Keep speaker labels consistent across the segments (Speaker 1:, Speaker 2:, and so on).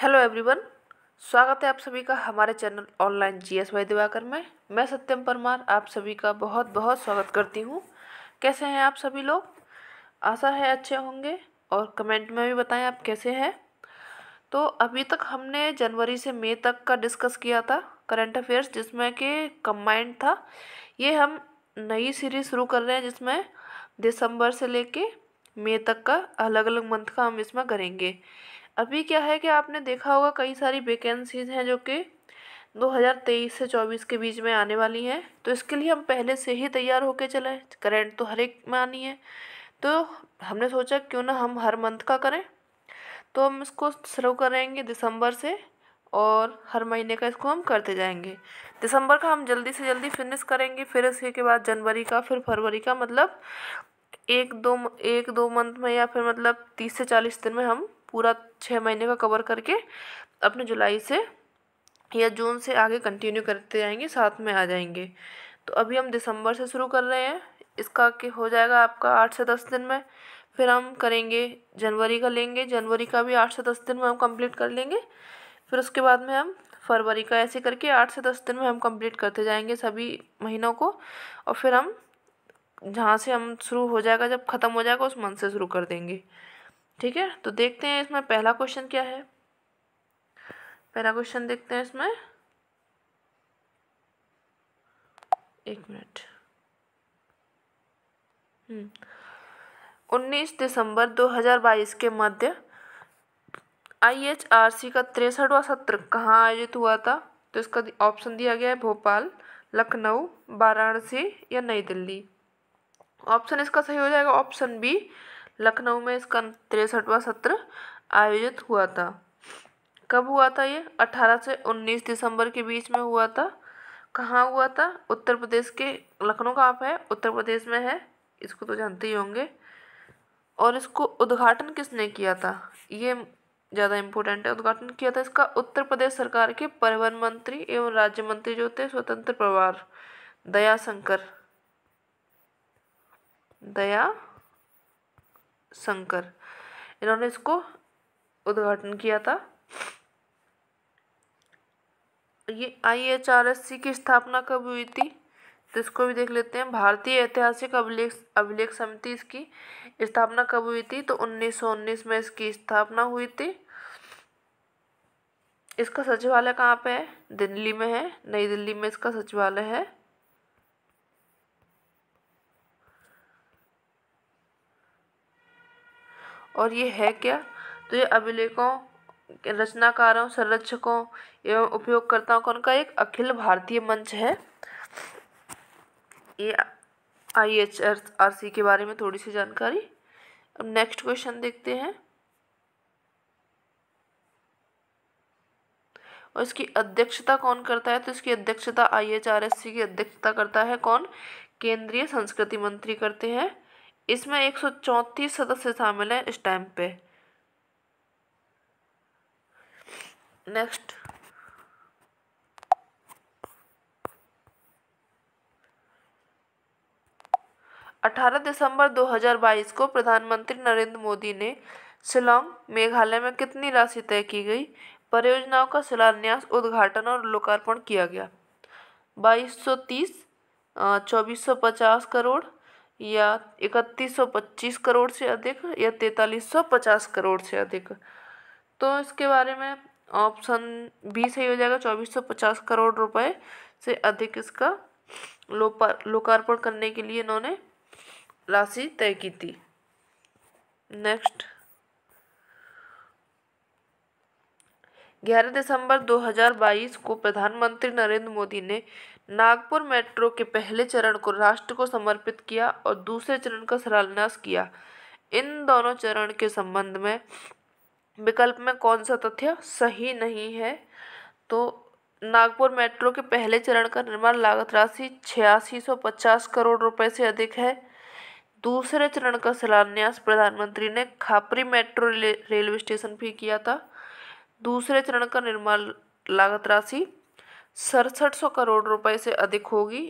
Speaker 1: Hello everyone स्वागत है आप सभी का हमारे channel online G S Y Diwakar में मैं सत्यम परमार आप सभी का बहुत बहुत स्वागत करती हूँ कैसे हैं आप सभी लोग आशा है अच्छे होंगे और कमेंट में भी बताएं आप कैसे हैं तो अभी तक हमने जनवरी से मई तक का डिस्कस किया था करंट अफेयर्स जिसमें कि कम्बाइंड था ये हम नई सीरीज शुरू कर रहे हैं जिसमें दिसंबर से ले मई तक का अलग अलग मंथ का हम इसमें करेंगे अभी क्या है कि आपने देखा होगा कई सारी वेकेंसीज़ हैं जो कि 2023 से 24 के बीच में आने वाली हैं तो इसके लिए हम पहले से ही तैयार होके चले करेंट तो हर एक में आनी है तो हमने सोचा क्यों ना हम हर मंथ का करें तो हम इसको शुरू करेंगे दिसंबर से और हर महीने का इसको हम करते जाएंगे दिसंबर का हम जल्दी से जल्दी फिनिश करेंगे फिर इसके के बाद जनवरी का फिर फरवरी का मतलब एक दो एक दो मंथ में या फिर मतलब तीस से चालीस दिन में हम पूरा छः महीने का कवर करके अपने जुलाई से या जून से आगे कंटिन्यू करते जाएंगे साथ में आ जाएंगे तो अभी हम दिसंबर से शुरू कर रहे हैं इसका के हो जाएगा आपका आठ से दस दिन में फिर हम करेंगे जनवरी का लेंगे जनवरी का भी आठ से दस दिन में हम कंप्लीट कर लेंगे फिर उसके बाद में हम फरवरी का ऐसे करके आठ से दस दिन में हम कंप्लीट करते जाएंगे सभी महीनों को और फिर हम जहाँ से हम शुरू हो जाएगा जब ख़त्म हो जाएगा उस मंथ से शुरू कर देंगे ठीक है तो देखते हैं इसमें पहला क्वेश्चन क्या है पहला क्वेश्चन देखते हैं इसमें एक मिनट हम्म। उन्नीस दिसंबर 2022 के मध्य आईएचआरसी का तिरसठवा सत्र कहाँ आयोजित हुआ था तो इसका ऑप्शन दिया गया है भोपाल लखनऊ वाराणसी या नई दिल्ली ऑप्शन इसका सही हो जाएगा ऑप्शन बी लखनऊ में इसका तिरसठवा सत्र आयोजित हुआ था कब हुआ था ये 18 से 19 दिसंबर के बीच में हुआ था कहाँ हुआ था उत्तर प्रदेश के लखनऊ कहाँ आप है उत्तर प्रदेश में है इसको तो जानते ही होंगे और इसको उद्घाटन किसने किया था ये ज़्यादा इम्पोर्टेंट है उद्घाटन किया था इसका उत्तर प्रदेश सरकार के परिवहन मंत्री एवं राज्य मंत्री जो थे स्वतंत्र प्रवार दया शंकर दया शंकर इन्होंने इसको उद्घाटन किया था ये I H R S C की स्थापना कब हुई थी तो इसको भी देख लेते हैं भारतीय ऐतिहासिक अभिलेख अभिलेख समिति इसकी स्थापना कब हुई थी तो 1919 में इसकी स्थापना हुई थी इसका सचिवालय कहाँ पे है दिल्ली में है नई दिल्ली में इसका सचिवालय है और ये है क्या तो ये अभिलेखों रचनाकारों संरक्षकों एवं उपयोगकर्ताओं का उनका एक अखिल भारतीय मंच है ये आई एच आर सी के बारे में थोड़ी सी जानकारी अब नेक्स्ट क्वेश्चन देखते हैं और इसकी अध्यक्षता कौन करता है तो इसकी अध्यक्षता I H R S C की अध्यक्षता करता है कौन केंद्रीय संस्कृति मंत्री करते हैं इसमें एक सौ चौंतीस सदस्य शामिल हैं इस टाइम पे नेक्स्ट अठारह दिसंबर 2022 को प्रधानमंत्री नरेंद्र मोदी ने शिलोंग मेघालय में कितनी राशि तय की गई परियोजनाओं का शिलान्यास उद्घाटन और लोकार्पण किया गया 2230 2450 करोड़ या इकतीस सौ पच्चीस करोड़ से अधिक या तैंतालीस सौ पचास करोड़ से अधिक तो इसके बारे में ऑप्शन बी सही हो जाएगा चौबीस सौ पचास करोड़ रुपए से अधिक इसका लोकार्पण करने के लिए इन्होंने राशि तय की थी नेक्स्ट ग्यारह दिसंबर 2022 को प्रधानमंत्री नरेंद्र मोदी ने नागपुर मेट्रो के पहले चरण को राष्ट्र को समर्पित किया और दूसरे चरण का शिलान्यास किया इन दोनों चरण के संबंध में विकल्प में कौन सा तथ्य सही नहीं है तो नागपुर मेट्रो के पहले चरण का निर्माण लागत राशि छियासी सौ पचास करोड़ रुपए से अधिक है दूसरे चरण का शिलान्यास प्रधानमंत्री ने खापरी मेट्रो रेलवे स्टेशन भी किया था दूसरे चरण का निर्माण लागत राशि सड़सठ सौ करोड़ रुपए से अधिक होगी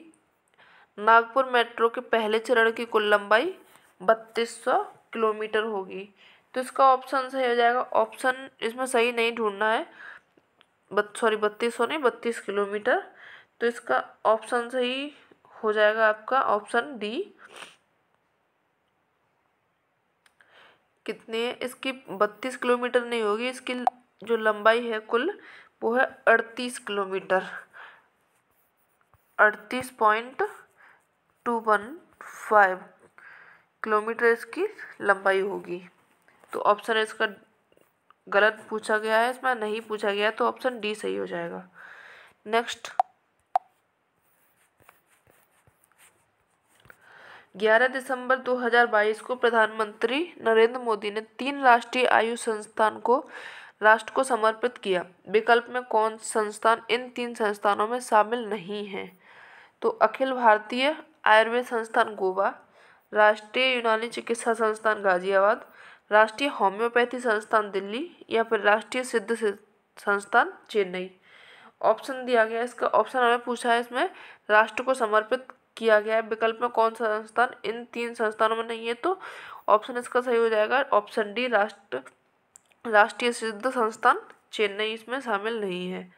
Speaker 1: नागपुर मेट्रो के पहले चरण की कुल लंबाई बत्तीस सौ किलोमीटर होगी तो इसका ऑप्शन सही हो जाएगा ऑप्शन इसमें सही नहीं ढूंढना है सॉरी बत्तीस सौ नहीं बत्तीस किलोमीटर तो इसका ऑप्शन सही हो जाएगा आपका ऑप्शन डी कितने इसकी बत्तीस किलोमीटर नहीं होगी इसकी जो लंबाई है कुल वो है अड़तीस किलोमीटर अड़तीस point two one five kilometre इसकी लंबाई होगी तो ऑप्शन इसका गलत पूछा गया है इसमें नहीं पूछा गया तो ऑप्शन डी सही हो जाएगा नेक्स्ट ग्यारह दिसंबर 2022 को प्रधानमंत्री नरेंद्र मोदी ने तीन राष्ट्रीय आयु संस्थान को राष्ट्र को समर्पित किया विकल्प में कौन संस्थान इन तीन संस्थानों में शामिल नहीं है तो अखिल भारतीय आयुर्वेद संस्थान गोवा राष्ट्रीय यूनानी चिकित्सा संस्थान गाजियाबाद राष्ट्रीय होम्योपैथी संस्थान दिल्ली या फिर राष्ट्रीय सिद्ध संस्थान चेन्नई ऑप्शन दिया गया इसका ऑप्शन हमें पूछा है इसमें राष्ट्र को समर्पित किया गया है विकल्प में कौन सा संस्थान इन तीन संस्थानों में नहीं है तो ऑप्शन इसका सही हो जाएगा ऑप्शन डी राष्ट्र राष्ट्रीय सिद्ध संस्थान चेन्नई इसमें शामिल नहीं है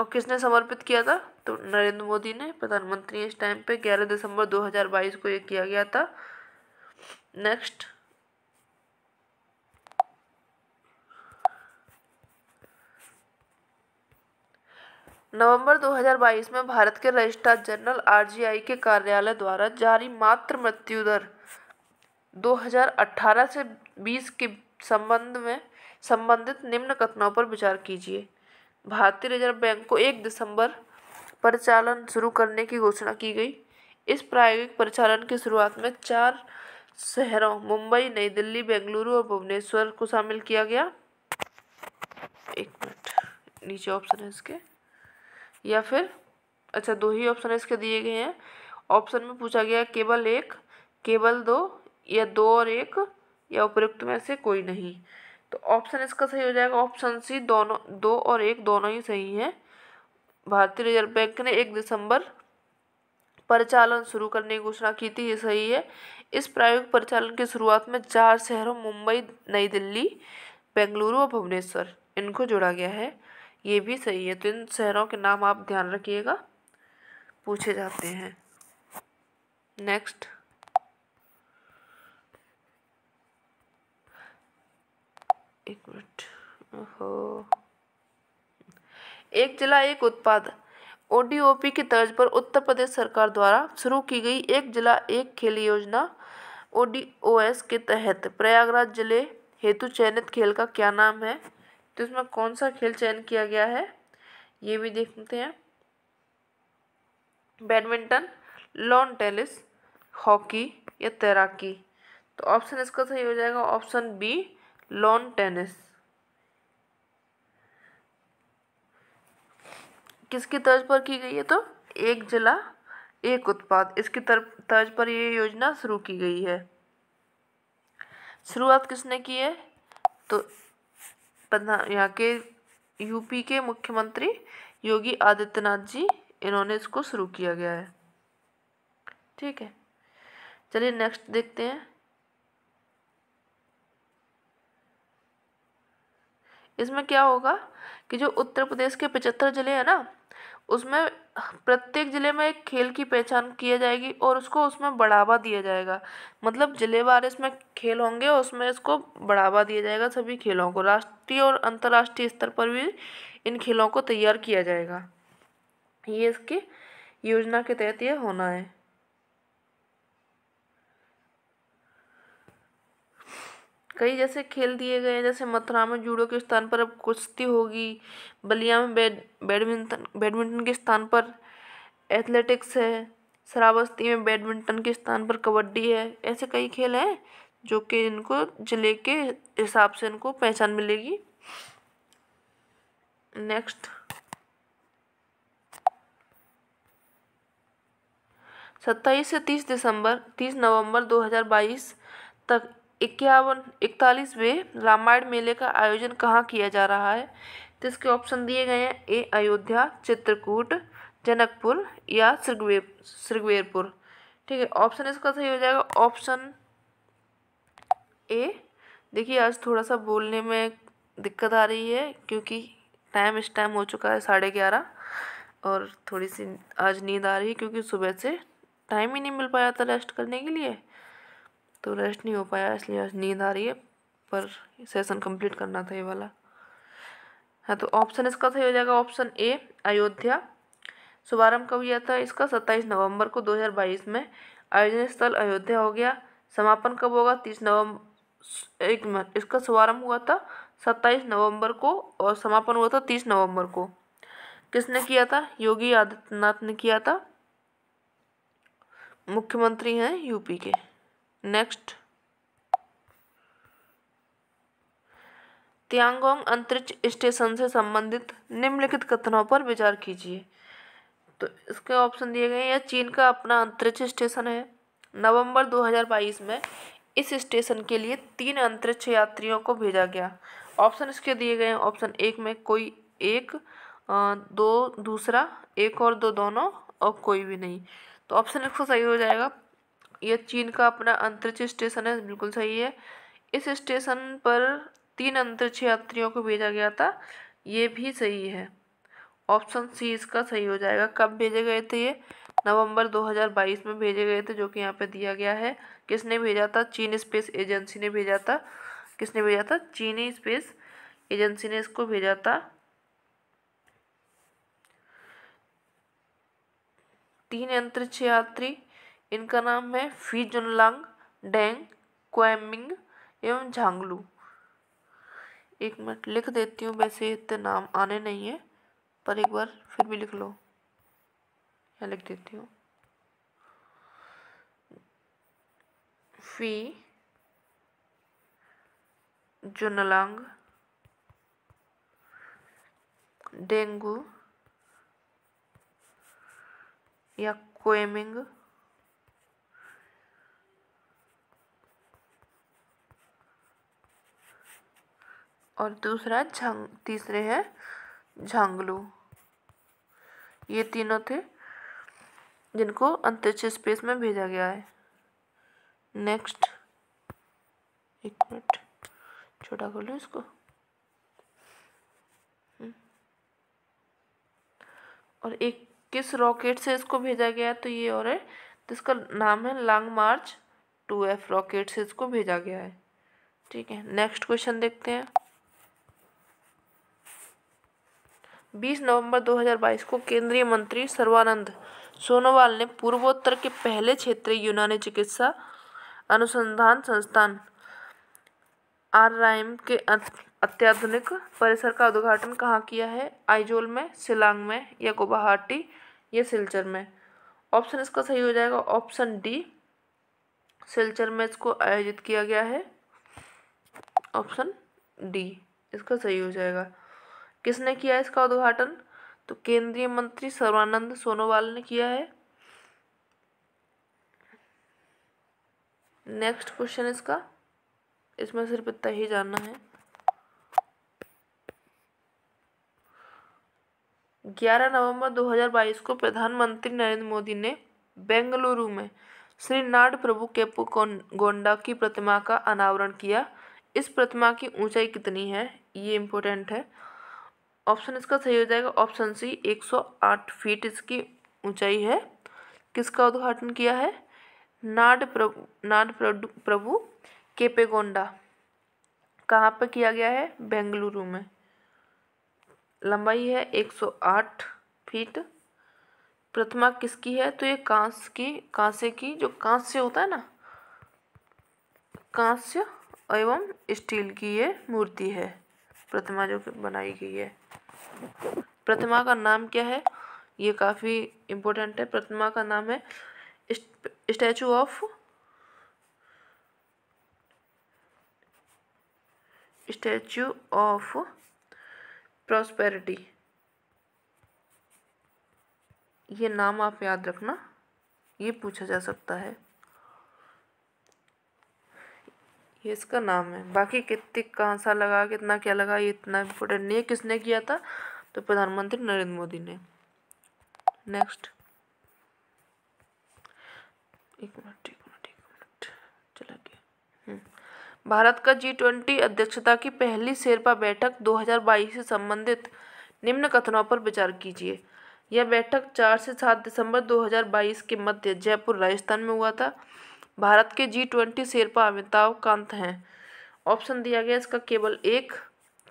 Speaker 1: और किसने समर्पित किया था तो नरेंद्र मोदी ने प्रधानमंत्री इस टाइम पे 11 दिसंबर 2022 को ये किया गया था नेक्स्ट नवंबर 2022 में भारत के रजिस्ट्रार जनरल आरजीआई के कार्यालय द्वारा जारी मात्र मृत्यु दर 2018 से 20 के संबंध में संबंधित निम्न कथनों पर विचार कीजिए भारतीय रिजर्व बैंक को 1 दिसंबर परिचालन शुरू करने की घोषणा की गई इस प्रायोगिक परिचालन की शुरुआत में चार शहरों मुंबई नई दिल्ली बेंगलुरु और भुवनेश्वर को शामिल किया गया एक मिनट नीचे ऑप्शन है इसके या फिर अच्छा दो ही ऑप्शन इसके दिए गए हैं ऑप्शन में पूछा गया केवल एक केवल दो या दो और एक या उपयुक्त में से कोई नहीं तो ऑप्शन इसका सही हो जाएगा ऑप्शन सी दोनों दो और एक दोनों ही सही हैं भारतीय रिजर्व बैंक ने एक दिसंबर परिचालन शुरू करने की घोषणा की थी ये सही है इस प्रायोगिक परिचालन की शुरुआत में चार शहरों मुंबई नई दिल्ली बेंगलुरु और भुवनेश्वर इनको जोड़ा गया है ये भी सही है तो इन शहरों के नाम आप ध्यान रखिएगा पूछे जाते हैं नेक्स्ट एक मिनट हो एक जिला एक उत्पाद पी की तर्ज पर उत्तर प्रदेश सरकार द्वारा शुरू की गई एक जिला एक खेल योजना ओ ओ डी एस के तहत प्रयागराज जिले हेतु चयनित खेल का क्या नाम है तो इसमें कौन सा खेल चयन किया गया है ये भी देखते हैं बैडमिंटन लॉन टेनिस हॉकी या तैराकी तो ऑप्शन इसका सही हो जाएगा ऑप्शन बी लॉन टेनिस किसकी तर्ज पर की गई है तो एक जिला एक उत्पाद इसकी तर्ज पर यह योजना शुरू की गई है शुरुआत किसने की है तो यहाँ के यूपी के मुख्यमंत्री योगी आदित्यनाथ जी इन्होंने इसको शुरू किया गया है ठीक है चलिए नेक्स्ट देखते हैं इसमें क्या होगा कि जो उत्तर प्रदेश के पचहत्तर ज़िले हैं ना उसमें प्रत्येक ज़िले में एक खेल की पहचान किया जाएगी और उसको उसमें बढ़ावा दिया जाएगा मतलब ज़िलेवार इसमें खेल होंगे और उसमें इसको बढ़ावा दिया जाएगा सभी खेलों को राष्ट्रीय और अंतर्राष्ट्रीय स्तर पर भी इन खेलों को तैयार किया जाएगा ये इसकी योजना के तहत ये होना है कई जैसे खेल दिए गए हैं जैसे मथुरा में जूडो के स्थान पर अब कुश्ती होगी बलिया में बैड बैडमिंटन बैडमिंटन के स्थान पर एथलेटिक्स है शराबस्ती में बैडमिंटन के स्थान पर कबड्डी है ऐसे कई खेल हैं जो कि इनको ज़िले के हिसाब से इनको पहचान मिलेगी नेक्स्ट सत्ताईस से तीस दिसंबर तीस नवंबर 2022 तक इक्यावन इकतालीसवें रामायण मेले का आयोजन कहाँ किया जा रहा है तो इसके ऑप्शन दिए गए हैं ए अयोध्या चित्रकूट जनकपुर या श्रृगवेर श्रृगवेरपुर ठीक है ऑप्शन इसका सही हो जाएगा ऑप्शन ए देखिए आज थोड़ा सा बोलने में दिक्कत आ रही है क्योंकि टाइम इस टाइम हो चुका है साढ़े ग्यारह और थोड़ी सी आज नींद आ रही है क्योंकि सुबह से टाइम ही नहीं मिल पाया था रेस्ट करने के लिए तो रेस्ट नहीं हो पाया इसलिए आज नींद आ रही है पर सेशन कंप्लीट करना था ये वाला हाँ तो ऑप्शन इसका सही हो जाएगा ऑप्शन ए अयोध्या शुभारंभ कब हुआ था इसका सत्ताईस नवंबर को 2022 में आयोजन स्थल अयोध्या हो गया समापन कब होगा तीस नवंबर एक मिनट इसका शुभारंभ हुआ था सत्ताईस नवंबर को और समापन हुआ था तीस नवंबर को किसने किया था योगी आदित्यनाथ ने किया था मुख्यमंत्री हैं यूपी के नेक्स्ट त्यांगोंग अंतरिक्ष स्टेशन से संबंधित निम्नलिखित कथनों पर विचार कीजिए तो इसके ऑप्शन दिए गए हैं यह चीन का अपना अंतरिक्ष स्टेशन है नवंबर 2022 में इस स्टेशन के लिए तीन अंतरिक्ष यात्रियों को भेजा गया ऑप्शन इसके दिए गए हैं ऑप्शन एक में कोई एक दो दूसरा एक और दो दोनों और कोई भी नहीं तो ऑप्शन इसका सही हो जाएगा यह चीन का अपना अंतरिक्ष स्टेशन है बिल्कुल सही है इस स्टेशन पर तीन अंतरिक्ष यात्रियों को भेजा गया था ये भी सही है ऑप्शन सी इसका सही हो जाएगा कब भेजे गए थे ये नवंबर 2022 में भेजे गए थे जो कि यहाँ पे दिया गया है किसने भेजा था चीन स्पेस एजेंसी ने भेजा था किसने भेजा था चीनी स्पेस एजेंसी ने इसको भेजा था तीन अंतरिक्ष यात्री इनका नाम है फी जुनलांग डेंग क्वेमिंग एवं झांगलू एक मिनट लिख देती हूँ वैसे इतने नाम आने नहीं है पर एक बार फिर भी लिख लो या लिख देती हूँ फी जुनलांग डेंगू या कोएमिंग और दूसरा झंग तीसरे है झांगलू ये तीनों थे जिनको अंतरिक्ष स्पेस में भेजा गया है नेक्स्ट एक मिनट छोटा कर लो इसको हम्म। और एक किस रॉकेट से इसको भेजा गया तो ये और है तो इसका नाम है Long March two F rocket से इसको भेजा गया है ठीक है नेक्स्ट क्वेश्चन देखते हैं 20 नवंबर 2022 को केंद्रीय मंत्री सर्वानंद सोनोवाल ने पूर्वोत्तर के पहले क्षेत्रीय यूनानी चिकित्सा अनुसंधान संस्थान आर राइम के अत्याधुनिक परिसर का उद्घाटन कहाँ किया है आइजोल में शिलांग में या गुवाहाटी या सिलचर में ऑप्शन इसका सही हो जाएगा ऑप्शन डी सिलचर में इसको आयोजित किया गया है ऑप्शन डी इसका सही हो जाएगा किसने किया इसका उद्घाटन तो केंद्रीय मंत्री सर्वानंद सोनोवाल ने किया है नेक्स्ट क्वेश्चन इसका इसमें सिर्फ इतना ही जानना है ग्यारह नवंबर 2022 को प्रधानमंत्री नरेंद्र मोदी ने बेंगलुरु में श्री नाड प्रभु केपो गोंडा की प्रतिमा का अनावरण किया इस प्रतिमा की ऊंचाई कितनी है ये इम्पोर्टेंट है ऑप्शन इसका सही हो जाएगा ऑप्शन सी 108 फीट इसकी ऊंचाई है किसका उद्घाटन किया है नाड प्रभु नाड प्रभु केपेगोंडा कहाँ पर किया गया है बेंगलुरु में लंबाई है 108 फीट प्रतिमा किसकी है तो ये कांस की कांसे की जो कांस्य होता है ना कांस्य एवं स्टील की ये मूर्ति है प्रतिमा जो बनाई गई है प्रतिमा का नाम क्या है ये काफ़ी इम्पोर्टेंट है प्रतिमा का नाम है statue of statue of prosperity ये नाम आप याद रखना ये पूछा जा सकता है ये इसका नाम है बाकी कितने कहाँ सा लगा कितना क्या लगा ये इतना इम्पोर्टेंट नहीं है किसने किया था तो प्रधानमंत्री नरेंद्र मोदी ने नेक्स्ट एक मिनट एक मिनट एक मिनट चला गया हम्म। भारत का जी ट्वेंटी अध्यक्षता की पहली शेरपा बैठक 2022 से संबंधित निम्न कथनों पर विचार कीजिए यह बैठक 4 से 7 दिसंबर 2022 के मध्य जयपुर राजस्थान में हुआ था भारत के G twenty sherpa Amitabh Kant हैं ऑप्शन दिया गया इसका केवल एक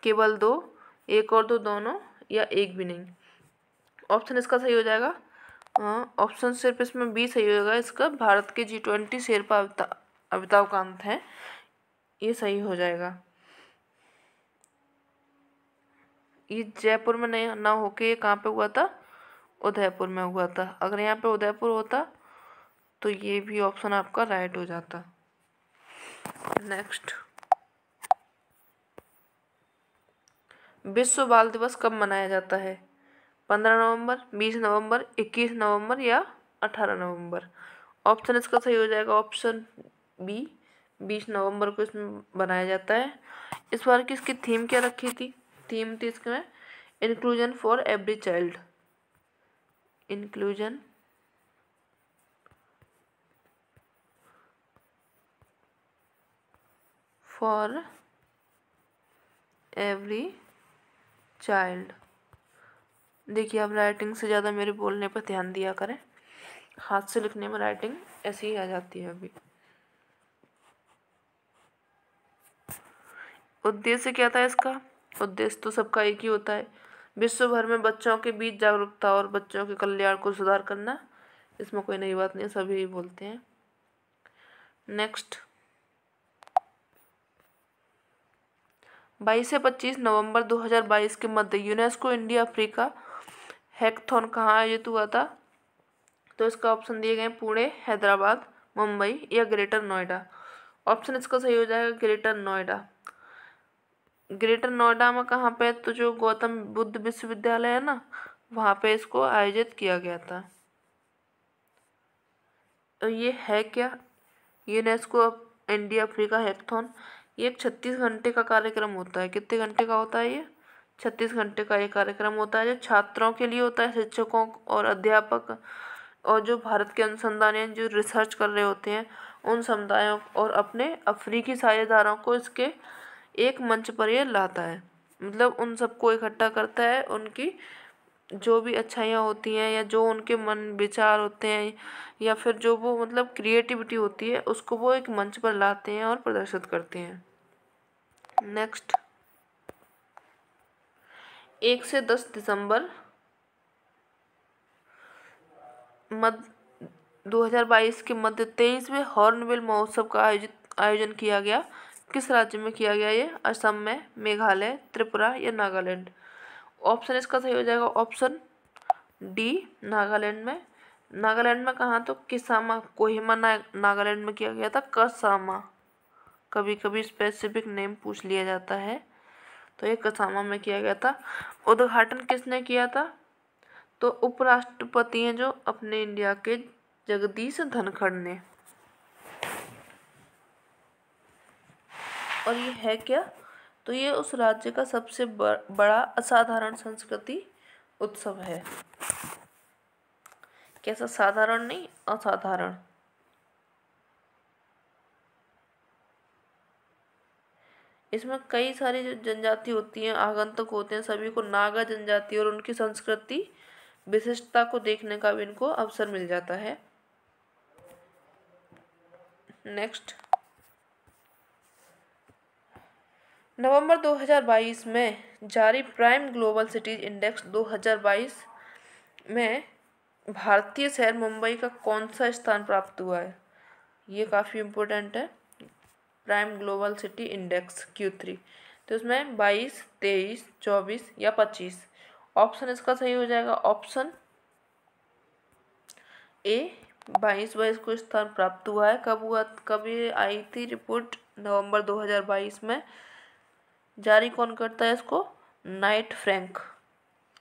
Speaker 1: केवल दो एक और दो दोनों या एक भी नहीं ऑप्शन इसका सही हो जाएगा ऑप्शन सिर्फ इसमें बी सही होगा इसका भारत के G twenty sherpa Amitabh Kant हैं ये सही हो जाएगा ये जयपुर में नहीं ना होके ये कहाँ पर हुआ था उदयपुर में हुआ था अगर यहाँ पे उदयपुर होता तो ये भी ऑप्शन आपका राइट हो जाता नेक्स्ट विश्व बाल दिवस कब मनाया जाता है पंद्रह नवंबर बीस नवंबर इक्कीस नवंबर या अठारह नवंबर ऑप्शन इसका सही हो जाएगा ऑप्शन बी बीस नवंबर को इसमें बनाया जाता है इस बार की इसकी थीम क्या रखी थी थीम थी इसमें inclusion for every child inclusion for every child देखिए आप राइटिंग से ज़्यादा मेरे बोलने पर ध्यान दिया करें हाथ से लिखने में राइटिंग ऐसी ही आ जाती है अभी उद्देश्य क्या था इसका उद्देश्य तो सबका एक ही होता है विश्व भर में बच्चों के बीच जागरूकता और बच्चों के कल्याण को सुधार करना इसमें कोई नई बात नहीं सभी ही बोलते हैं नेक्स्ट 22 से 25 नवंबर 2022 के मध्य यूनेस्को इंडिया अफ्रीका हैकथॉन कहाँ आयोजित हुआ था तो इसका ऑप्शन दिए गए पुणे हैदराबाद मुंबई या ग्रेटर नोएडा ऑप्शन इसका सही हो जाएगा ग्रेटर नोएडा ग्रेटर नोएडा में कहाँ पे तो जो गौतम बुद्ध विश्वविद्यालय है ना वहाँ पे इसको आयोजित किया गया था तो ये है क्या यूनेस्को इंडिया अफ्रीका हैकथॉन ये एक छत्तीस घंटे का कार्यक्रम होता है कितने घंटे का होता है ये छत्तीस घंटे का ये कार्यक्रम होता है जो छात्रों के लिए होता है शिक्षकों और अध्यापक और जो भारत के अनुसंधान या जो रिसर्च कर रहे होते हैं उन समुदायों और अपने अफ्रीकी साझेदारों को इसके एक मंच पर ये लाता है मतलब उन सबको इकट्ठा करता है उनकी जो भी अच्छाइयाँ होती हैं या जो उनके मन विचार होते हैं या फिर जो वो मतलब क्रिएटिविटी होती है उसको वो एक मंच पर लाते हैं और प्रदर्शित करते हैं नेक्स्ट एक से दस दिसंबर मध 2022 के मध्य तेईसवें हॉर्नबिल महोत्सव का आयोजित आयोजन किया गया किस राज्य में किया गया ये असम में मेघालय त्रिपुरा या नागालैंड ऑप्शन इसका सही हो जाएगा ऑप्शन डी नागालैंड में नागालैंड में कहाँ तो किसामा कोहिमा ना, नागालैंड में किया गया था कसामा कभी कभी स्पेसिफिक नेम पूछ लिया जाता है तो ये कसामा में किया गया था उद्घाटन किसने किया था तो उपराष्ट्रपति हैं जो अपने इंडिया के जगदीश धनखड़ ने और ये है क्या तो ये उस राज्य का सबसे बड़ा असाधारण संस्कृति उत्सव है कैसा साधारण नहीं असाधारण इसमें कई सारी जो जनजाति होती हैं आगंतुक होते हैं सभी को नागा जनजाति और उनकी संस्कृति विशिष्टता को देखने का भी इनको अवसर मिल जाता है नेक्स्ट नवंबर 2022 में जारी प्राइम ग्लोबल सिटीज इंडेक्स 2022 में भारतीय शहर मुंबई का कौन सा स्थान प्राप्त हुआ है ये काफ़ी इम्पोर्टेंट है prime global city index Q three तो इसमें बाईस तेईस चौबीस या पच्चीस ऑप्शन इसका सही हो जाएगा ऑप्शन ए बाईस बाईस को स्थान प्राप्त हुआ है कब हुआ कब ये आई थी रिपोर्ट नवंबर 2022 में जारी कौन करता है इसको नाइट फ्रैंक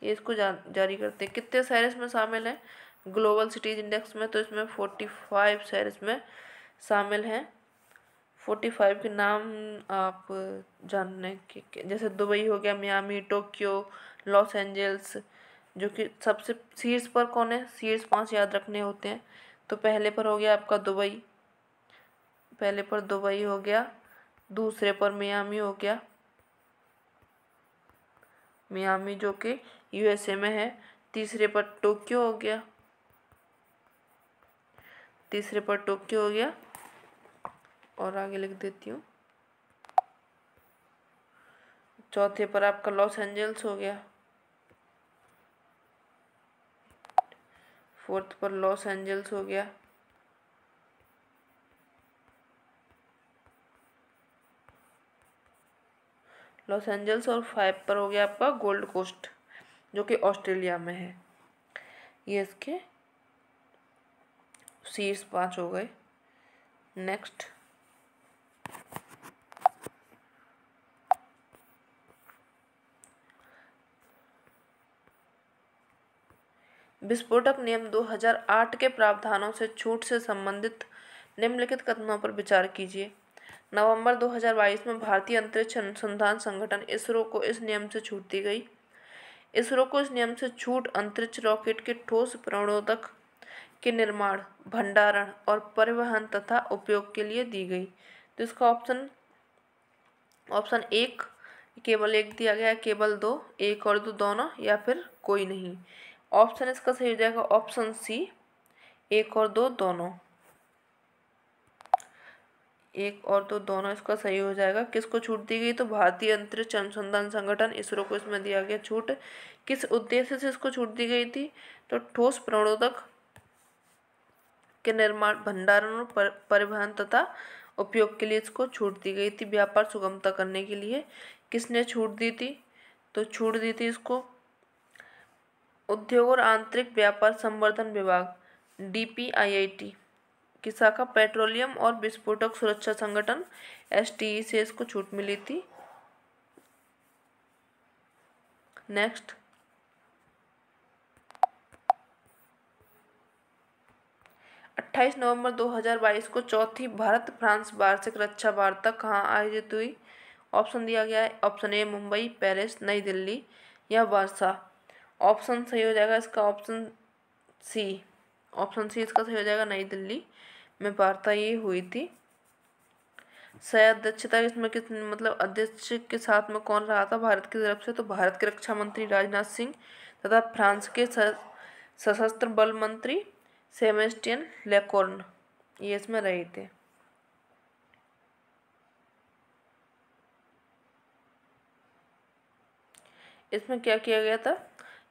Speaker 1: ये इसको जा, जारी करते हैं कितने शहर इसमें शामिल हैं ग्लोबल सिटीज़ इंडेक्स में तो इसमें फोर्टी फाइव शहर इसमें शामिल हैं फोर्टी फाइव के नाम आप जानने के जैसे दुबई हो गया मियामी टोक्यो लॉस एंजल्स जो कि सबसे शीर्ष पर कौन है शीर्ष पांच याद रखने होते हैं तो पहले पर हो गया आपका दुबई पहले पर दुबई हो गया दूसरे पर मियामी हो गया मियामी जो कि यूएसए में है तीसरे पर टोक्यो हो गया तीसरे पर टोक्यो हो गया और आगे लिख देती हूँ चौथे पर आपका लॉस एंजल्स हो गया फोर्थ पर लॉस एंजल्स हो गया लॉस एंजल्स और फाइव पर हो गया आपका गोल्ड कोस्ट जो कि ऑस्ट्रेलिया में है ये इसके सीट्स पांच हो गए नेक्स्ट विस्फोटक नियम 2008 के प्रावधानों से छूट से संबंधित निम्नलिखित कथनों पर विचार कीजिए नवंबर 2022 में भारतीय अंतरिक्ष अनुसंधान संगठन इसरो को इस नियम से छूट दी गई इसरो को इस नियम से छूट अंतरिक्ष रॉकेट के ठोस प्रणोदक के निर्माण भंडारण और परिवहन तथा उपयोग के लिए दी गई तो इसका ऑप्शन ऑप्शन एक केवल एक दिया गया केवल दो एक और दो दोनों या फिर कोई नहीं ऑप्शन इसका सही हो जाएगा ऑप्शन सी एक और दो दोनों एक और तो दोनों इसका सही हो जाएगा किसको छूट दी गई तो भारतीय अंतरिक्ष अनुसंधान संगठन इसरो को इसमें दिया गया छूट किस उद्देश्य से इसको छूट दी गई थी तो ठोस प्रणोदक के निर्माण भंडारण और परिवहन तथा उपयोग के लिए इसको छूट दी गई थी व्यापार सुगमता करने के लिए किसने छूट दी थी तो छूट दी थी इसको उद्योग और आंतरिक व्यापार संवर्धन विभाग D P I I T की शाखा पेट्रोलियम और विस्फोटक सुरक्षा संगठन एस टी से इसको छूट मिली थी नेक्स्ट अट्ठाईस नवंबर 2022 को चौथी भारत फ्रांस वार्षिक रक्षा वार्ता कहाँ आयोजित हुई ऑप्शन दिया गया है ऑप्शन ए मुंबई पेरिस नई दिल्ली या वार्सा ऑप्शन सही हो जाएगा इसका ऑप्शन सी ऑप्शन सी इसका सही हो जाएगा नई दिल्ली में वार्ता ये हुई थी सह अध्यक्षता इसमें किस मतलब अध्यक्ष के साथ में कौन रहा था भारत की तरफ से तो भारत के रक्षा मंत्री राजनाथ सिंह तथा फ्रांस के सशस्त्र बल मंत्री सेमेस्टियन लेकोर्न ये इसमें रहे थे इसमें क्या किया गया था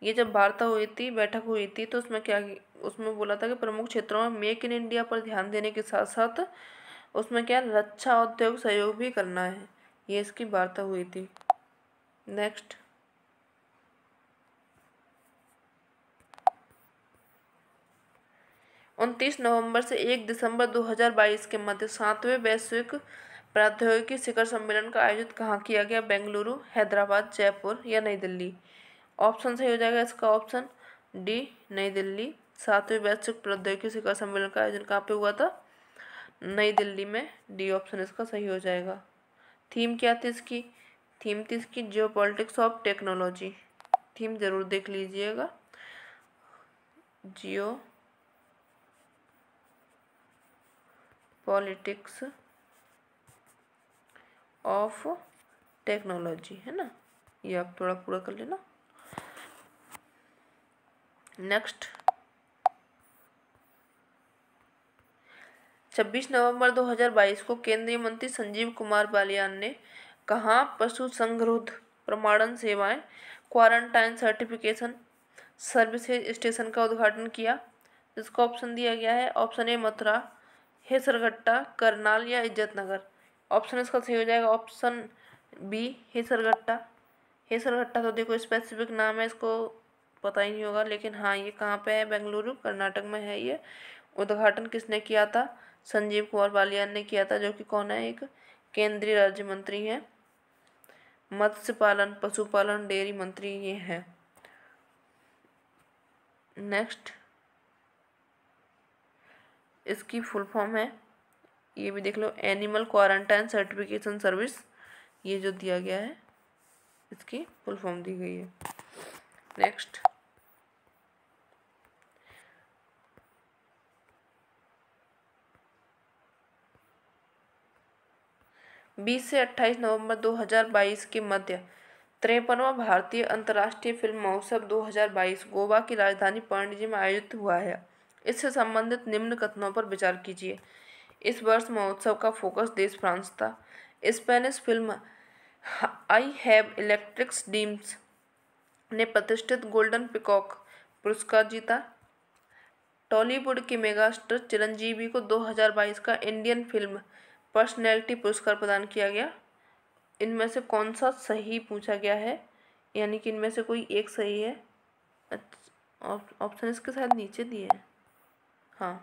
Speaker 1: ये जब वार्ता हुई थी बैठक हुई थी तो उसमें क्या उसमें बोला था कि प्रमुख क्षेत्रों में मेक इन इंडिया पर ध्यान देने के साथ साथ उसमें क्या रक्षा उद्योग सहयोग भी करना है ये इसकी वार्ता हुई थी नेक्स्ट उनतीस नवंबर से एक दिसंबर 2022 के मध्य सातवें वैश्विक प्रौद्योगिकी शिखर सम्मेलन का आयोजित कहाँ किया गया बेंगलुरु हैदराबाद जयपुर या नई दिल्ली ऑप्शन सही हो जाएगा इसका ऑप्शन डी नई दिल्ली सातवें वैश्विक प्रौद्योगिकी शिखर सम्मेलन का आयोजन कहाँ पे हुआ था नई दिल्ली में डी ऑप्शन इसका सही हो जाएगा थीम क्या थी इसकी थीम थी इसकी geopolitics of technology theme ज़रूर देख लीजिएगा जियो पॉलिटिक्स ऑफ टेक्नोलॉजी है ना ये आप थोड़ा पूरा कर लेना नेक्स्ट 26 नवंबर 2022 को केंद्रीय मंत्री संजीव कुमार बालियान ने कहा पशु संगरोध प्रमाणन सेवाएं क्वारंटाइन सर्टिफिकेशन सर्विसेज स्टेशन का उद्घाटन किया जिसका ऑप्शन दिया गया है ऑप्शन ए मथुरा हेसरगट्टा करनाल या इज्जत नगर ऑप्शन इसका सही हो जाएगा ऑप्शन बी हेसरगट्टा सरगट्टा तो देखो स्पेसिफिक नाम है इसको पता ही नहीं होगा लेकिन हाँ ये कहाँ पे है बेंगलुरु कर्नाटक में है ये उद्घाटन किसने किया था संजीव कुमार बालियान ने किया था जो कि कौन है एक केंद्रीय राज्य मंत्री है मत्स्य पालन पशुपालन डेयरी मंत्री ये है नेक्स्ट इसकी फुल फॉर्म है ये भी देख लो एनिमल क्वारंटाइन सर्टिफिकेशन सर्विस ये जो दिया गया है इसकी फुल फॉर्म दी गई है नेक्स्ट 20 से 28 नवंबर 2022 के मध्य तिरपनवा भारतीय अंतर्राष्ट्रीय फिल्म महोत्सव 2022 गोवा की राजधानी पणजी में आयोजित हुआ है इससे संबंधित निम्न कथनों पर विचार कीजिए इस वर्ष महोत्सव का फोकस देश फ्रांस था Spanish film I have electric dreams ने प्रतिष्ठित गोल्डन पिकॉक पुरस्कार जीता टॉलीवुड के मेगास्टर चिरंजीवी को 2022 का इंडियन फिल्म पर्सनैलिटी पुरस्कार प्रदान किया गया इनमें से कौन सा सही पूछा गया है यानी कि इनमें से कोई एक सही है ऑप्शन इसके साथ नीचे दिए हैं हाँ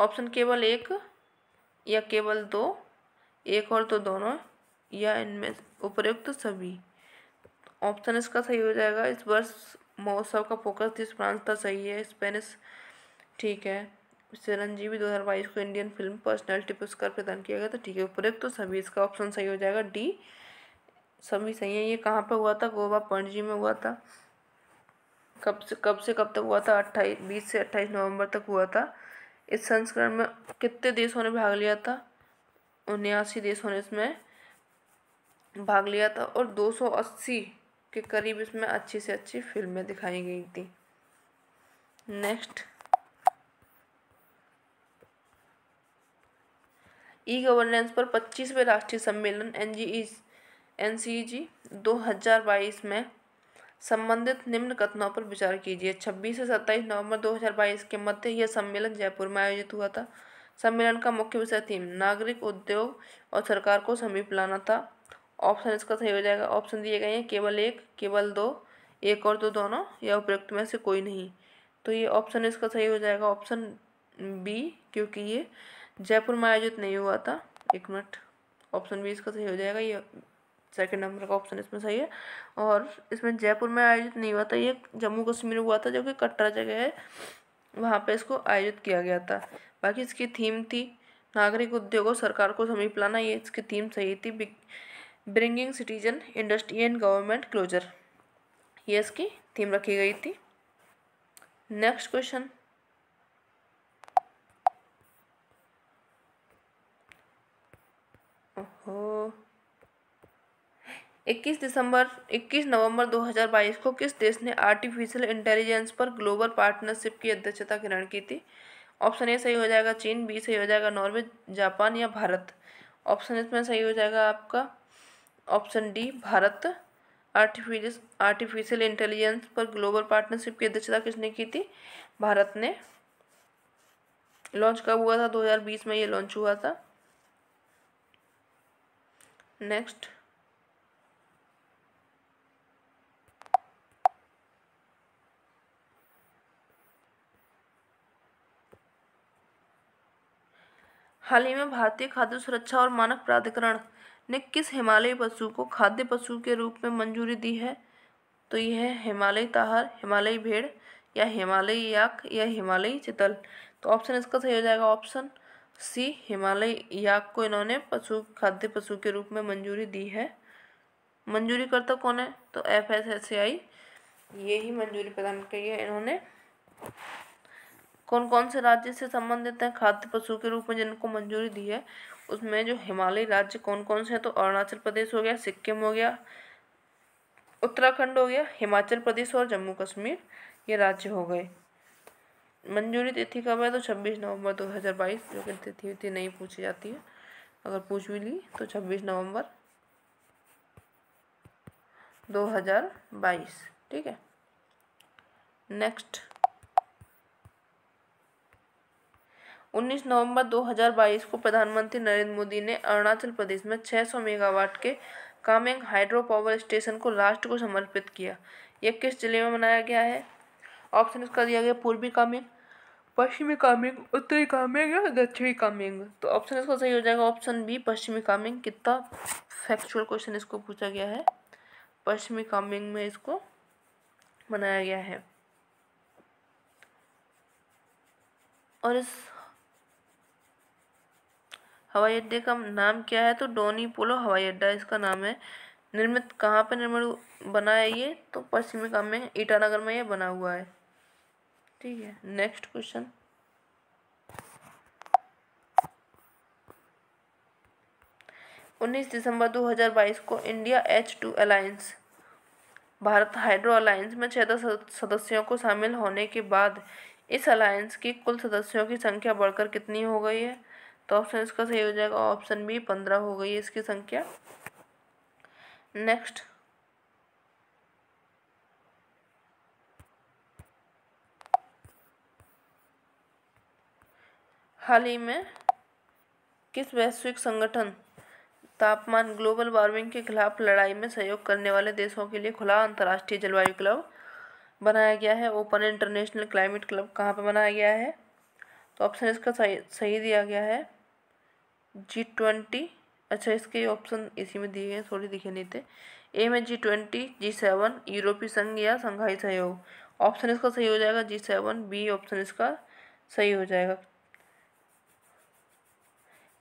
Speaker 1: ऑप्शन केवल एक या केवल दो एक और तो दोनों या इनमें उपयुक्त सभी ऑप्शन इसका सही हो जाएगा इस वर्ष महोत्सव का फोकस जिस फ्रांस था सही है स्पेनिश ठीक है चिरंजीवी बाईस को इंडियन फिल्म पर्सनैलिटी पुरस्कार प्रदान किया गया था ठीक है उपयुक्त तो सभी इसका ऑप्शन सही हो जाएगा डी सभी सही है ये कहाँ पर हुआ था गोवा पणजी में हुआ था कब से कब से कब तक हुआ था अट्ठाईस बीस से अट्ठाईस नवंबर तक हुआ था इस संस्करण में कितने देशों ने भाग लिया था उन्यासी देशों ने इसमें भाग लिया था और 280 के करीब इसमें अच्छी से अच्छी फिल्में दिखाई गई थी नेक्स्ट ई गवर्नेंस पर पच्चीसवें राष्ट्रीय सम्मेलन एन जी एन सी जी दो हज़ार बाईस में संबंधित निम्न कथनों पर विचार कीजिए छब्बीस से सत्ताईस नवंबर 2022 के मध्य यह सम्मेलन जयपुर में आयोजित हुआ था सम्मेलन का मुख्य विषय थीम नागरिक उद्योग और सरकार को समीप लाना था ऑप्शन इसका सही हो जाएगा ऑप्शन दिए गए हैं केवल एक केवल दो एक और दो दोनों या उपयुक्त में से कोई नहीं तो ये ऑप्शन इसका सही हो जाएगा ऑप्शन बी क्योंकि ये जयपुर में आयोजित नहीं हुआ था एक मिनट ऑप्शन बी इसका सही हो जाएगा ये सेकंड नंबर का ऑप्शन इसमें सही है और इसमें जयपुर में आयोजित नहीं हुआ था ये जम्मू कश्मीर हुआ था जो कि कटरा जगह है वहाँ पे इसको आयोजित किया गया था बाकी इसकी थीम थी नागरिक उद्योग और सरकार को समीप लाना ये इसकी थीम सही थी bringing citizen industry and government closer ये इसकी थीम रखी गई थी नेक्स्ट क्वेश्चन हो इक्कीस दिसंबर 21 नवंबर 2022 को किस देश ने आर्टिफिशियल इंटेलिजेंस पर ग्लोबल पार्टनरशिप की अध्यक्षता ग्रहण की थी ऑप्शन ए सही हो जाएगा चीन बी सही हो जाएगा नॉर्वे जापान या भारत ऑप्शन इसमें सही हो जाएगा आपका ऑप्शन डी भारत आर्टिफिशियल आर्टिफिशियल इंटेलिजेंस पर ग्लोबल पार्टनरशिप की अध्यक्षता किसने की थी भारत ने लॉन्च कब हुआ था 2020 में ये लॉन्च हुआ था नेक्स्ट हाल ही में भारतीय खाद्य सुरक्षा और मानक प्राधिकरण ने किस हिमालयी पशु को खाद्य पशु के रूप में मंजूरी दी है तो यह हिमालयी ताहर हिमालयी भेड़ या हिमालयी याक या हिमालयी चितल तो ऑप्शन इसका सही हो जाएगा ऑप्शन सी हिमालय याक को इन्होंने पशु खाद्य पशु के रूप में मंजूरी दी है मंजूरी करता कौन है तो एफ एस एस आई ये ही मंजूरी प्रदान की है इन्होंने कौन कौन से राज्य से संबंधित हैं खाद्य पशु के रूप में जिनको मंजूरी दी है उसमें जो हिमालयी राज्य कौन कौन से हैं तो अरुणाचल प्रदेश हो गया सिक्किम हो गया उत्तराखंड हो गया हिमाचल प्रदेश और जम्मू कश्मीर ये राज्य हो गए मंजूरी तिथि कब है तो छब्बीस नवंबर दो हज़ार बाईस जो कि तिथि तिथि नहीं पूछी जाती है अगर पूछ भी ली तो छब्बीस नवंबर दो हज़ार बाईस ठीक है नेक्स्ट उन्नीस नवंबर 2022 को प्रधानमंत्री नरेंद्र मोदी ने अरुणाचल प्रदेश में 600 मेगावाट के कामेंग हाइड्रो पावर स्टेशन को राष्ट्र को समर्पित किया यह किस जिले में मनाया गया है ऑप्शन इसका दिया गया पूर्वी कामेंग पश्चिमी कामेंग उत्तरी कामेंग या दक्षिणी कामेंग तो ऑप्शन इसका सही हो जाएगा ऑप्शन बी पश्चिमी कामेंग कितना फैक्चुअल क्वेश्चन इसको पूछा गया है पश्चिमी कामेंग में इसको बनाया गया है और इस हवाई अड्डे का नाम क्या है तो डोनी पोलो हवाई अड्डा इसका नाम है निर्मित कहाँ पर निर्मित बना है ये तो पश्चिमी कामिंग ईटानगर में ये बना हुआ है ठीक है नेक्स्ट क्वेश्चन उन्नीस दिसंबर 2022 को इंडिया एच टू अलायंस भारत हाइड्रो अलायंस में छह सदस्यों को शामिल होने के बाद इस अलायंस की कुल सदस्यों की संख्या बढ़कर कितनी हो गई है तो ऑप्शन इसका सही हो जाएगा ऑप्शन बी पंद्रह हो गई है इसकी संख्या नेक्स्ट हाल ही में किस वैश्विक संगठन तापमान ग्लोबल वार्मिंग के खिलाफ लड़ाई में सहयोग करने वाले देशों के लिए खुला अंतर्राष्ट्रीय जलवायु क्लब बनाया गया है ओपन इंटरनेशनल क्लाइमेट क्लब कहाँ पर बनाया गया है तो ऑप्शन इसका सही सही दिया गया है जी ट्वेंटी अच्छा इसके ऑप्शन इसी में दिए गए थोड़ी दिखे नहीं थे ए में जी ट्वेंटी जी सेवन यूरोपीय संघ या संघाई सहयोग ऑप्शन इसका सही हो जाएगा जी सेवन बी ऑप्शन इसका सही हो जाएगा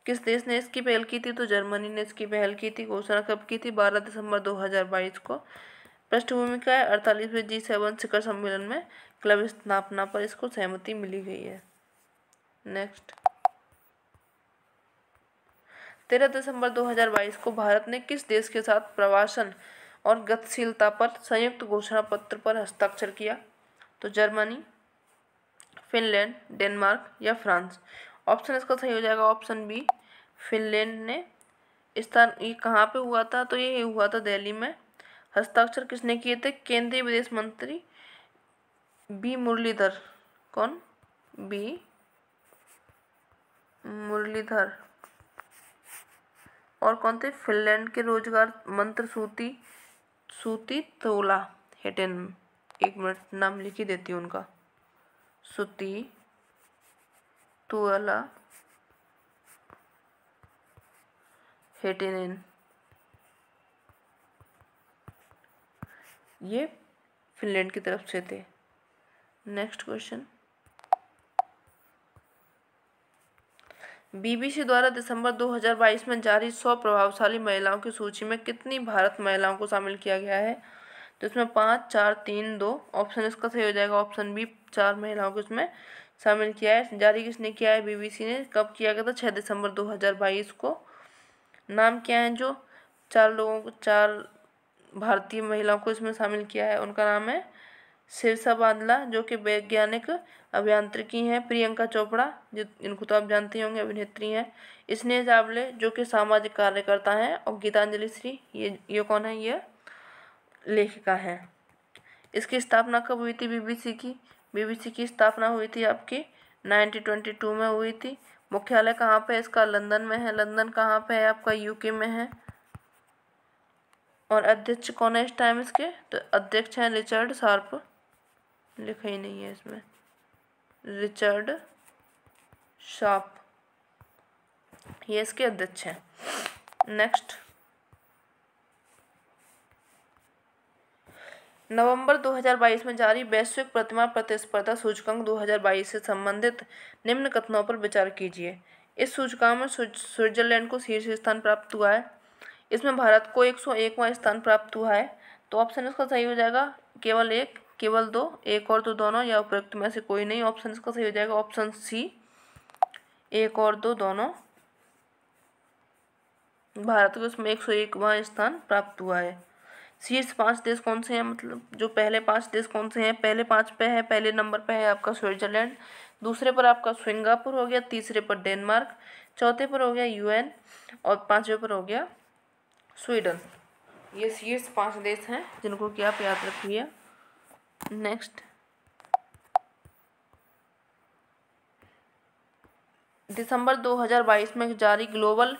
Speaker 1: किस देश ने इसकी पहल की थी तो जर्मनी ने इसकी पहल की थी घोषणा कब की थी बारह दिसंबर 2022 को पृष्ठभूमि का अड़तालीसवें जी सेवन शिखर सम्मेलन में क्लब स्थापना पर इसको सहमति मिली गई है नेक्स्ट तेरह दिसंबर 2022 को भारत ने किस देश के साथ प्रवासन और गतिशीलता पर संयुक्त घोषणा पत्र पर हस्ताक्षर किया तो जर्मनी फिनलैंड डेनमार्क या फ्रांस ऑप्शन इसका सही हो जाएगा ऑप्शन बी फिनलैंड ने स्थान ये कहाँ पे हुआ था तो ये हुआ था दिल्ली में हस्ताक्षर किसने किए थे केंद्रीय विदेश मंत्री बी मुरलीधर कौन बी मुरलीधर और कौन थे फिनलैंड के रोजगार मंत्र सूती सूती तोला हेटेन एक मिनट नाम लिख ही देती हूँ उनका सूती तुअला हेटेन ये फिनलैंड की तरफ से थे नेक्स्ट क्वेश्चन बीबीसी द्वारा दिसंबर 2022 में जारी 100 प्रभावशाली महिलाओं की सूची में कितनी भारत महिलाओं को शामिल किया गया है तो इसमें पाँच चार तीन दो ऑप्शन इसका सही हो जाएगा ऑप्शन बी चार महिलाओं को इसमें शामिल किया है जारी किसने किया है बीबीसी ने कब किया गया था छः दिसंबर 2022 को नाम क्या है जो चार लोगों को चार भारतीय महिलाओं को इसमें शामिल किया है उनका नाम है सिरसा बादला जो कि वैज्ञानिक अभियांत्रिकी हैं प्रियंका चोपड़ा जो इनको तो आप जानते होंगे अभिनेत्री हैं स्नेह जावले जो कि सामाजिक कार्यकर्ता हैं और गीतांजलि श्री ये ये कौन है ये लेखिका हैं इसकी स्थापना कब हुई थी बीबीसी की बीबीसी की स्थापना हुई थी आपकी 1922 में हुई थी मुख्यालय कहाँ पे है इसका लंदन में है लंदन कहाँ पे है आपका यूके में है और अध्यक्ष कौन है इस टाइम इसके तो अध्यक्ष हैं रिचर्ड शार्प लिखा ही नहीं है इसमें रिचर्ड शार्प ये इसके अध्यक्ष हैं नेक्स्ट नवंबर 2022 में जारी वैश्विक प्रतिमा प्रतिस्पर्धा सूचकांक 2022 से संबंधित निम्न कथनों पर विचार कीजिए इस सूचकांक में स्विट्जरलैंड को शीर्ष स्थान प्राप्त हुआ है इसमें भारत को एक सौ स्थान प्राप्त हुआ है तो ऑप्शन इसका सही हो जाएगा केवल एक केवल दो एक और दो तो दोनों या उपयुक्त में से कोई नहीं ऑप्शन इसका सही हो जाएगा ऑप्शन सी एक और दो दोनों भारत को इसमें एक सौ एक स्थान प्राप्त हुआ है शीर्ष पांच देश कौन से हैं मतलब जो पहले पांच देश कौन से हैं पहले पांच पे है पहले नंबर पे है आपका स्विट्जरलैंड दूसरे पर आपका सिंगापुर हो गया तीसरे पर डेनमार्क चौथे पर हो गया यूएन और पाँचवें पर हो गया स्वीडन ये शीर्ष पांच देश हैं जिनको कि आप याद रखिए नेक्स्ट दिसंबर 2022 में जारी ग्लोबल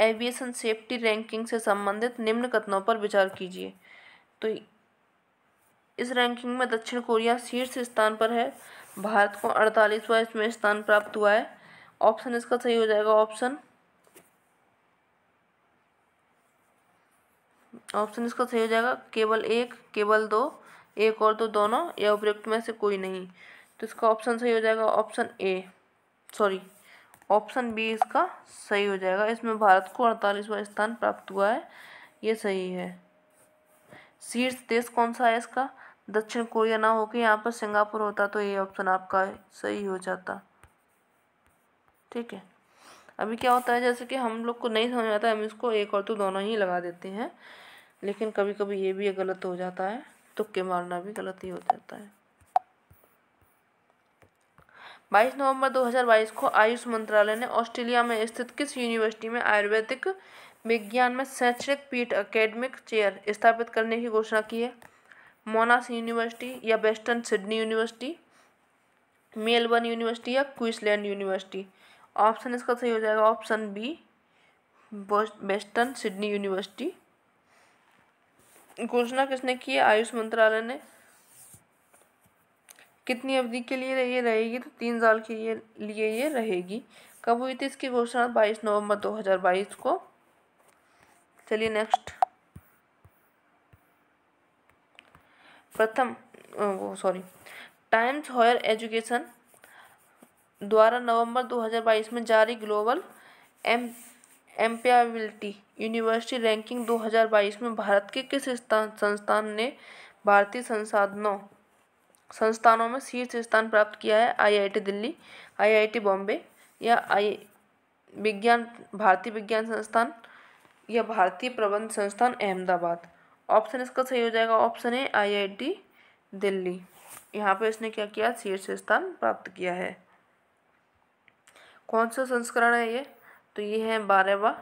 Speaker 1: एविएशन सेफ्टी रैंकिंग से संबंधित निम्न कथनों पर विचार कीजिए तो इस रैंकिंग में दक्षिण कोरिया शीर्ष स्थान पर है भारत को अड़तालीसवा इसमें स्थान प्राप्त हुआ है ऑप्शन इसका सही हो जाएगा ऑप्शन ऑप्शन इसका सही हो जाएगा केवल एक केवल दो एक और दो तो दोनों या उपयुक्त में से कोई नहीं तो इसका ऑप्शन सही हो जाएगा option A sorry option B इसका सही हो जाएगा इसमें भारत को अड़तालीसवा स्थान प्राप्त हुआ है ये सही है शीर्ष देश कौन सा है इसका दक्षिण कोरिया ना होकर यहाँ पर सिंगापुर होता तो ये ऑप्शन आपका सही हो जाता ठीक है अभी क्या होता है जैसे कि हम लोग को नहीं समझ आता हम इसको एक और तो दोनों ही लगा देते हैं लेकिन कभी कभी ये भी गलत हो जाता है तुक्के मारना भी गलत ही हो जाता है 22 नवंबर 2022 को आयुष मंत्रालय ने ऑस्ट्रेलिया में स्थित किस यूनिवर्सिटी में आयुर्वेदिक विज्ञान में शैक्षणिक पीठ अकेडमिक चेयर स्थापित करने की घोषणा की है मोनास यूनिवर्सिटी या Western Sydney University Melbourne University या क्विसलैंड यूनिवर्सिटी ऑप्शन इसका सही हो जाएगा option B Western Sydney University घोषणा किसने की है आयुष मंत्रालय ने कितनी अवधि के लिए ये रहेगी तो तीन साल के लिए ये रहेगी कब हुई थी इसकी घोषणा बाईस नवंबर बाईस को चलिए नेक्स्ट प्रथम वो सॉरी टाइम्स हायर एजुकेशन द्वारा नवंबर 2022 में जारी ग्लोबल एम एम्पियाबिलिटी यूनिवर्सिटी रैंकिंग 2022 में भारत के किस संस्थान ने भारतीय संसाधनों संस्थानों में शीर्ष स्थान प्राप्त किया है आईआईटी दिल्ली आईआईटी बॉम्बे या आई विज्ञान भारतीय विज्ञान संस्थान या भारतीय प्रबंध संस्थान अहमदाबाद ऑप्शन इसका सही हो जाएगा ऑप्शन है आईआईटी दिल्ली यहाँ पर इसने क्या किया शीर्ष स्थान प्राप्त किया है कौन सा संस्करण है ये तो ये है बारहवा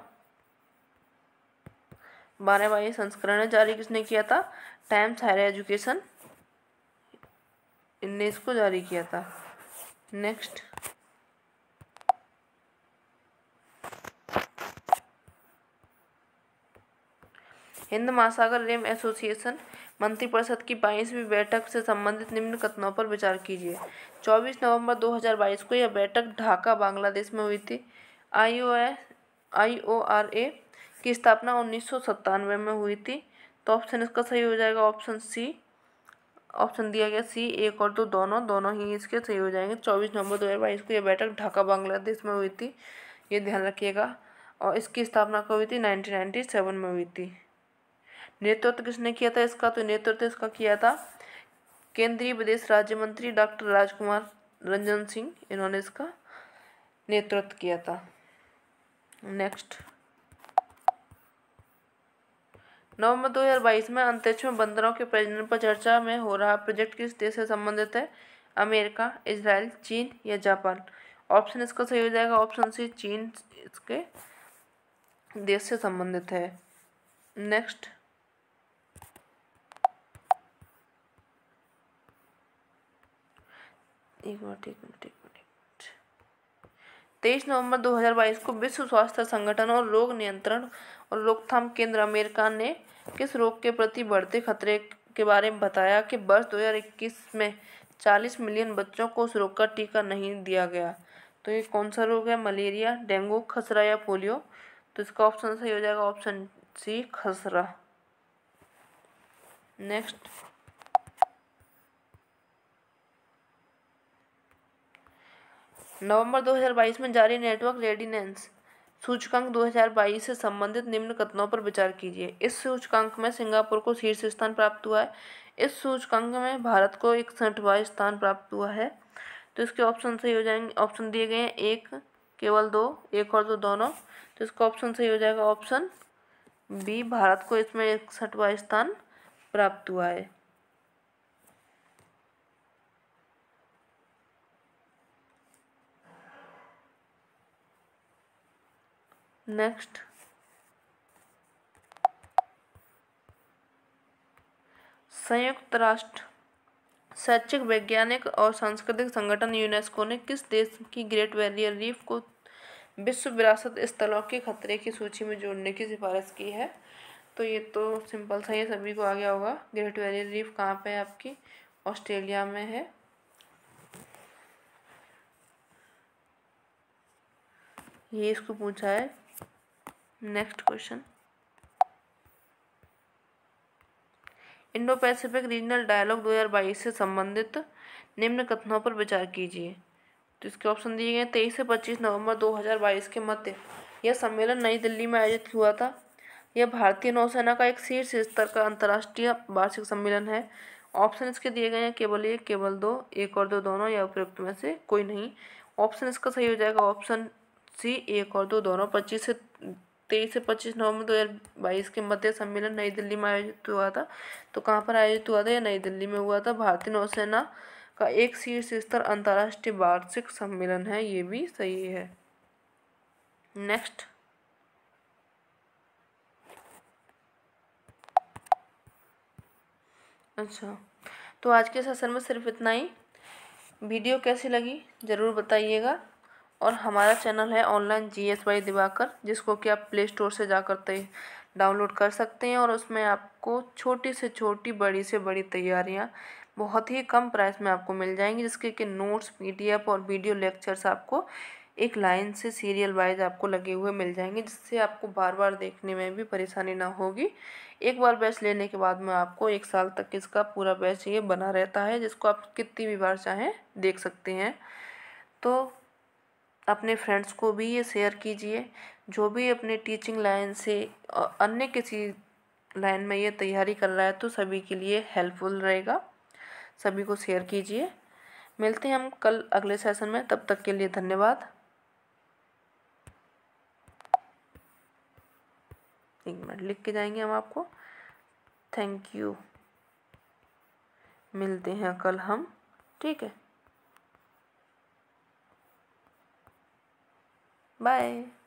Speaker 1: बारहवा ये संस्करण है जारी किसने किया था टाइम्स हायर एजुकेशन इनने इसको जारी किया था नेक्स्ट हिंद महासागर रेम एसोसिएशन मंत्रिपरिषद की बाईसवीं बैठक से संबंधित निम्न कथनों पर विचार कीजिए 24 नवंबर 2022 को यह बैठक ढाका बांग्लादेश में हुई थी आई ओ आई ओ आर ए की स्थापना उन्नीस में हुई थी तो ऑप्शन इसका सही हो जाएगा ऑप्शन सी ऑप्शन दिया गया सी एक और दो दोनों दोनों ही इसके सही हो जाएंगे चौबीस नवंबर दो हज़ार बाईस को यह बैठक ढाका बांग्लादेश में हुई थी ये ध्यान रखिएगा और इसकी स्थापना कब हुई थी नाइनटीन नाइन्टी सेवन में हुई थी नेतृत्व किसने किया था इसका तो नेतृत्व इसका किया था केंद्रीय विदेश राज्य मंत्री डॉक्टर राजकुमार रंजन सिंह इन्होंने इसका नेतृत्व किया था नेक्स्ट नवंबर 2022 में अंतरिक्ष में बंदरों के प्रजनन पर चर्चा में हो रहा प्रोजेक्ट किस देश से संबंधित है अमेरिका इसराइल चीन या जापान ऑप्शन इसका सही हो जाएगा ऑप्शन सी चीन इसके देश से संबंधित है नेक्स्ट एक मिनट एक मिनट एक मिनट तेईस नवंबर 2022 को विश्व स्वास्थ्य संगठन और रोग नियंत्रण और रोकथाम केंद्र अमेरिका ने किस रोग के प्रति बढ़ते खतरे के बारे में बताया कि वर्ष 2021 में 40 मिलियन बच्चों को उस रोग का टीका नहीं दिया गया तो ये कौन सा रोग है मलेरिया डेंगू खसरा या पोलियो तो इसका ऑप्शन सही हो जाएगा ऑप्शन सी खसरा नेक्स्ट नवंबर 2022 में जारी नेटवर्क रेडिनेंस सूचकांक 2022 से संबंधित निम्न कथनों पर विचार कीजिए इस सूचकांक में सिंगापुर को शीर्ष स्थान प्राप्त हुआ है इस सूचकांक में भारत को इकसठवा स्थान प्राप्त हुआ है तो इसके ऑप्शन सही हो जाएंगे ऑप्शन दिए गए हैं एक केवल दो एक और दो दोनों तो इसका ऑप्शन सही हो जाएगा ऑप्शन बी भारत को इसमें इकसठवा स्थान प्राप्त हुआ है नेक्स्ट संयुक्त राष्ट्र शैक्षिक वैज्ञानिक और सांस्कृतिक संगठन यूनेस्को ने किस देश की ग्रेट बैरियर रीफ को विश्व विरासत स्थलों के खतरे की सूची में जोड़ने की सिफारिश की है तो ये तो सिंपल सा ये सभी को आ गया होगा ग्रेट बैरियर रीफ कहाँ पे है आपकी ऑस्ट्रेलिया में है ये इसको पूछा है next question Indo Pacific regional dialogue 2022 से संबंधित निम्न कथनों पर विचार कीजिए तो इसके ऑप्शन दिए गए तेईस से पच्चीस नवंबर 2022 के मध्य यह सम्मेलन नई दिल्ली में आयोजित हुआ था यह भारतीय नौसेना का एक शीर्ष स्तर का अंतर्राष्ट्रीय वार्षिक सम्मेलन है ऑप्शन इसके दिए गए हैं केवल एक केवल दो एक और दो दोनों या उपयुक्त में से कोई नहीं ऑप्शन इसका सही हो जाएगा ऑप्शन सी एक और दो दोनों पच्चीस से तेईस से पच्चीस नवंबर दो हज़ार बाईस के मध्य सम्मेलन नई दिल्ली में आयोजित हुआ था तो कहाँ पर आयोजित हुआ था यह नई दिल्ली में हुआ था भारतीय नौसेना का एक शीर्ष स्तर अंतर्राष्ट्रीय वार्षिक सम्मेलन है ये भी सही है नेक्स्ट अच्छा तो आज के सेशन में सिर्फ इतना ही वीडियो कैसी लगी ज़रूर बताइएगा और हमारा चैनल है online G S Y Diwakar जिसको कि आप प्ले स्टोर से जा करते डाउनलोड कर सकते हैं और उसमें आपको छोटी से छोटी बड़ी से बड़ी तैयारियाँ बहुत ही कम प्राइस में आपको मिल जाएंगी जिसके कि नोट्स पीडीएफ और वीडियो लेक्चर्स आपको एक लाइन से सीरियल वाइज आपको लगे हुए मिल जाएंगे जिससे आपको बार बार देखने में भी परेशानी ना होगी एक बार बैच लेने के बाद में आपको एक साल तक इसका पूरा बैच ये बना रहता है जिसको आप कितनी भी बार चाहें देख सकते हैं तो अपने फ्रेंड्स को भी ये शेयर कीजिए जो भी अपने टीचिंग लाइन से अन्य किसी लाइन में ये तैयारी कर रहा है तो सभी के लिए हेल्पफुल रहेगा सभी को शेयर कीजिए मिलते हैं हम कल अगले सेशन में तब तक के लिए धन्यवाद एक मिनट लिख के जाएंगे हम आपको थैंक यू मिलते हैं कल हम ठीक है Bye.